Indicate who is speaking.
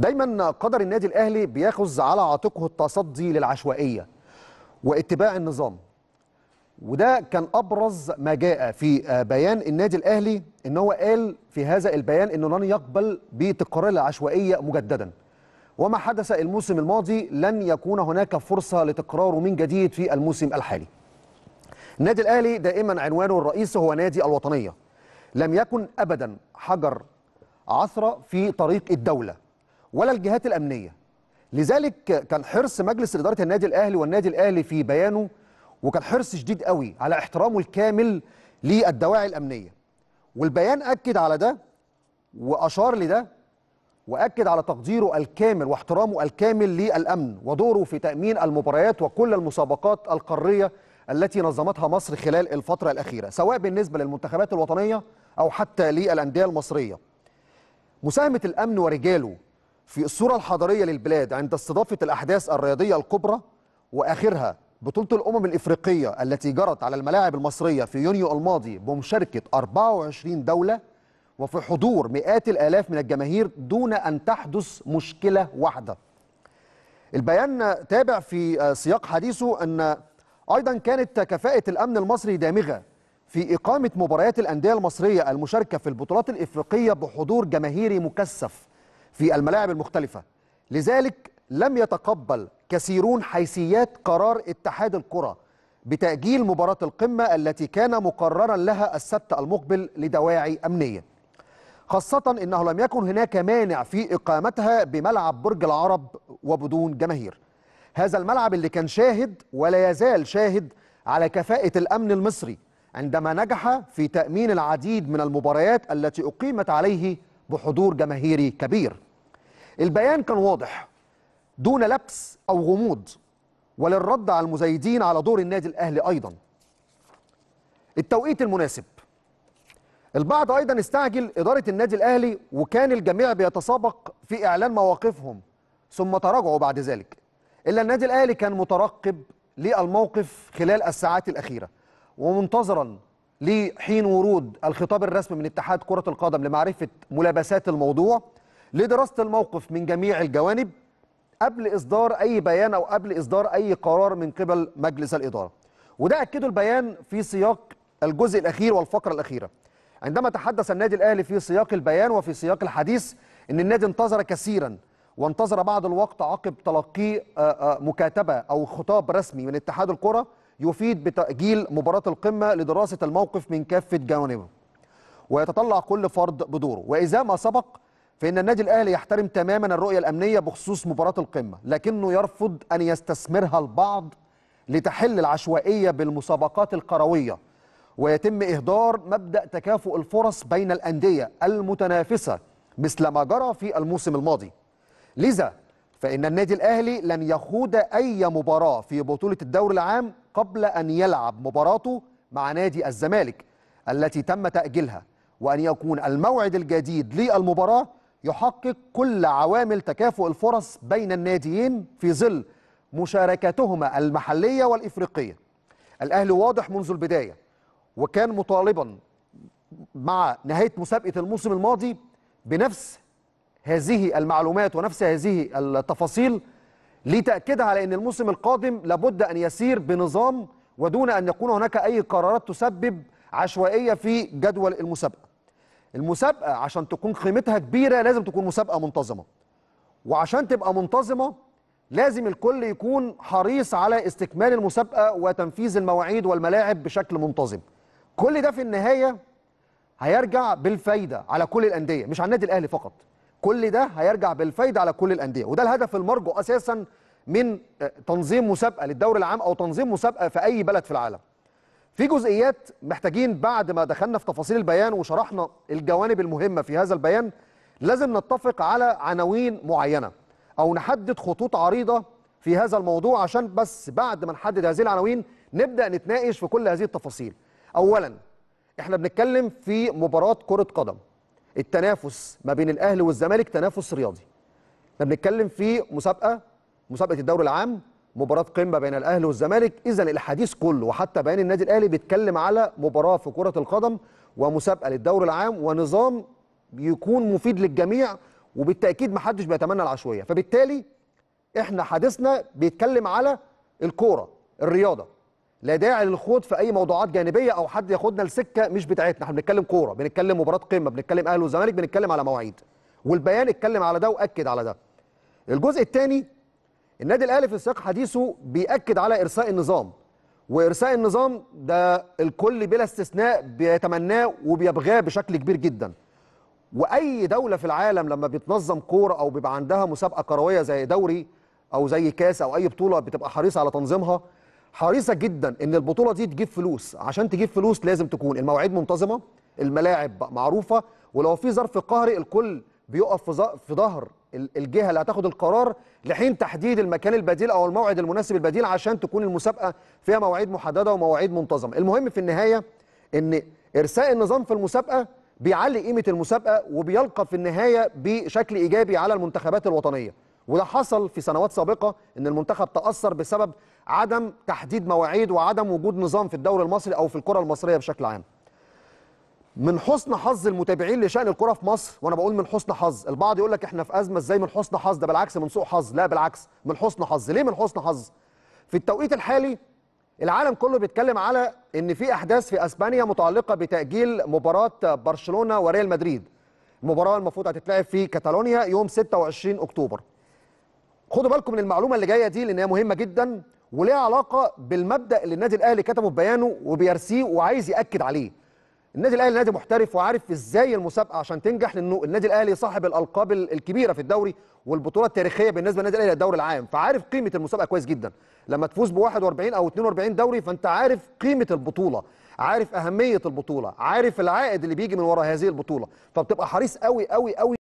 Speaker 1: دايما قدر النادي الاهلي بياخذ على عاتقه التصدي للعشوائيه واتباع النظام وده كان ابرز ما جاء في آه، بيان النادي الاهلي ان هو قال في هذا البيان انه لن يقبل بتكرار العشوائيه مجددا وما حدث الموسم الماضي لن يكون هناك فرصه لتكراره من جديد في الموسم الحالي النادي الاهلي دائما عنوانه الرئيسي هو نادي الوطنيه لم يكن ابدا حجر عثره في طريق الدوله ولا الجهات الأمنية لذلك كان حرص مجلس إدارة النادي الأهلي والنادي الأهلي في بيانه وكان حرص شديد قوي على احترامه الكامل للدواعي الأمنية والبيان أكد على ده وأشار لده وأكد على تقديره الكامل واحترامه الكامل للأمن ودوره في تأمين المباريات وكل المسابقات القارية التي نظمتها مصر خلال الفترة الأخيرة سواء بالنسبة للمنتخبات الوطنية أو حتى للأندية المصرية مساهمة الأمن ورجاله في الصورة الحضارية للبلاد عند استضافة الأحداث الرياضية الكبرى وآخرها بطولة الأمم الإفريقية التي جرت على الملاعب المصرية في يونيو الماضي بمشاركة 24 دولة وفي حضور مئات الآلاف من الجماهير دون أن تحدث مشكلة واحدة البيان تابع في سياق حديثه أن أيضا كانت كفاءة الأمن المصري دامغة في إقامة مباريات الأندية المصرية المشاركة في البطولات الإفريقية بحضور جماهيري مكثف في الملاعب المختلفة لذلك لم يتقبل كثيرون حيثيات قرار اتحاد الكرة بتأجيل مباراة القمة التي كان مقررا لها السبت المقبل لدواعي أمنية خاصة أنه لم يكن هناك مانع في إقامتها بملعب برج العرب وبدون جماهير هذا الملعب اللي كان شاهد ولا يزال شاهد على كفاءة الأمن المصري عندما نجح في تأمين العديد من المباريات التي أقيمت عليه بحضور جماهيري كبير البيان كان واضح دون لبس أو غموض وللرد على المزايدين على دور النادي الأهلي أيضا التوقيت المناسب البعض أيضا استعجل إدارة النادي الأهلي وكان الجميع بيتسابق في إعلان مواقفهم ثم تراجعوا بعد ذلك إلا النادي الأهلي كان مترقب للموقف خلال الساعات الأخيرة ومنتظرا لحين ورود الخطاب الرسمي من اتحاد كرة القدم لمعرفة ملابسات الموضوع لدراسه الموقف من جميع الجوانب قبل اصدار اي بيان او قبل اصدار اي قرار من قبل مجلس الاداره وده اكده البيان في سياق الجزء الاخير والفقره الاخيره عندما تحدث النادي الاهلي في سياق البيان وفي سياق الحديث ان النادي انتظر كثيرا وانتظر بعض الوقت عقب تلقي آه، آه، مكاتبه او خطاب رسمي من اتحاد الكره يفيد بتاجيل مباراه القمه لدراسه الموقف من كافه جوانبه ويتطلع كل فرد بدوره واذا ما سبق فإن النادي الأهلي يحترم تماما الرؤية الأمنية بخصوص مباراة القمة لكنه يرفض أن يستثمرها البعض لتحل العشوائية بالمسابقات القروية ويتم إهدار مبدأ تكافؤ الفرص بين الأندية المتنافسة مثل ما جرى في الموسم الماضي لذا فإن النادي الأهلي لن يخوض أي مباراة في بطولة الدور العام قبل أن يلعب مباراته مع نادي الزمالك التي تم تأجيلها وأن يكون الموعد الجديد للمباراة يحقق كل عوامل تكافؤ الفرص بين الناديين في ظل مشاركتهما المحلية والإفريقية الأهلي واضح منذ البداية وكان مطالبا مع نهاية مسابقة الموسم الماضي بنفس هذه المعلومات ونفس هذه التفاصيل لتأكيدها على أن الموسم القادم لابد أن يسير بنظام ودون أن يكون هناك أي قرارات تسبب عشوائية في جدول المسابقة المسابقه عشان تكون قيمتها كبيره لازم تكون مسابقه منتظمه وعشان تبقى منتظمه لازم الكل يكون حريص على استكمال المسابقه وتنفيذ المواعيد والملاعب بشكل منتظم كل ده في النهايه هيرجع بالفايده على كل الانديه مش على النادي الاهلي فقط كل ده هيرجع بالفايده على كل الانديه وده الهدف المرجو اساسا من تنظيم مسابقه للدوري العام او تنظيم مسابقه في اي بلد في العالم في جزئيات محتاجين بعد ما دخلنا في تفاصيل البيان وشرحنا الجوانب المهمة في هذا البيان لازم نتفق على عناوين معينة أو نحدد خطوط عريضة في هذا الموضوع عشان بس بعد ما نحدد هذه العناوين نبدأ نتناقش في كل هذه التفاصيل أولا احنا بنتكلم في مباراة كرة قدم التنافس ما بين الأهلي والزمالك تنافس رياضي احنا بنتكلم في مسابقة مسابقة الدوري العام مباراه قمه بين الاهلي والزمالك اذا الحديث كله وحتى بيان النادي الاهلي بيتكلم على مباراه في كره القدم ومسابقه للدوري العام ونظام يكون مفيد للجميع وبالتاكيد محدش بيتمنى العشوائيه فبالتالي احنا حديثنا بيتكلم على الكوره الرياضه لا داعي للخوض في اي موضوعات جانبيه او حد ياخدنا لسكه مش بتاعتنا احنا بنتكلم كوره بنتكلم مباراه قمه بنتكلم اهلي وزمالك بنتكلم على مواعيد والبيان اتكلم على ده واكد على ده الجزء الثاني النادي الاهلي في سياق حديثه بيأكد على ارساء النظام وارساء النظام ده الكل بلا استثناء بيتمناه وبيبغاه بشكل كبير جدا واي دوله في العالم لما بتنظم كوره او بيبقى عندها مسابقه كرويه زي دوري او زي كاس او اي بطوله بتبقى حريصه على تنظيمها حريصه جدا ان البطوله دي تجيب فلوس عشان تجيب فلوس لازم تكون المواعيد منتظمه الملاعب معروفه ولو في ظرف قهري الكل بيقف في ظهر الجهه اللي هتاخد القرار لحين تحديد المكان البديل او الموعد المناسب البديل عشان تكون المسابقه فيها مواعيد محدده ومواعيد منتظمه المهم في النهايه ان ارساء النظام في المسابقه بيعلي قيمه المسابقه وبيلقى في النهايه بشكل ايجابي على المنتخبات الوطنيه وده حصل في سنوات سابقه ان المنتخب تاثر بسبب عدم تحديد مواعيد وعدم وجود نظام في الدوري المصري او في الكره المصريه بشكل عام من حسن حظ المتابعين لشان الكره في مصر وانا بقول من حسن حظ البعض يقول لك احنا في ازمه ازاي من حسن حظ ده بالعكس من سوء حظ لا بالعكس من حسن حظ ليه من حسن حظ في التوقيت الحالي العالم كله بيتكلم على ان في احداث في اسبانيا متعلقه بتاجيل مباراه برشلونه وريال مدريد المباراه المفروض هتتلعب في كاتالونيا يوم 26 اكتوبر خدوا بالكم من المعلومه اللي جايه دي لان هي مهمه جدا وليها علاقه بالمبدا اللي النادي الاهلي كتبه في بيانه وبيرسيه وعايز ياكد عليه النادي الاهلي نادي محترف وعارف ازاي المسابقه عشان تنجح لانه النادي الاهلي صاحب الالقاب الكبيره في الدوري والبطوله التاريخيه بالنسبه للنادي الاهلي للدوري العام فعارف قيمه المسابقه كويس جدا لما تفوز ب 41 او 42 دوري فانت عارف قيمه البطوله عارف اهميه البطوله عارف العائد اللي بيجي من وراء هذه البطوله فبتبقى حريص قوي قوي قوي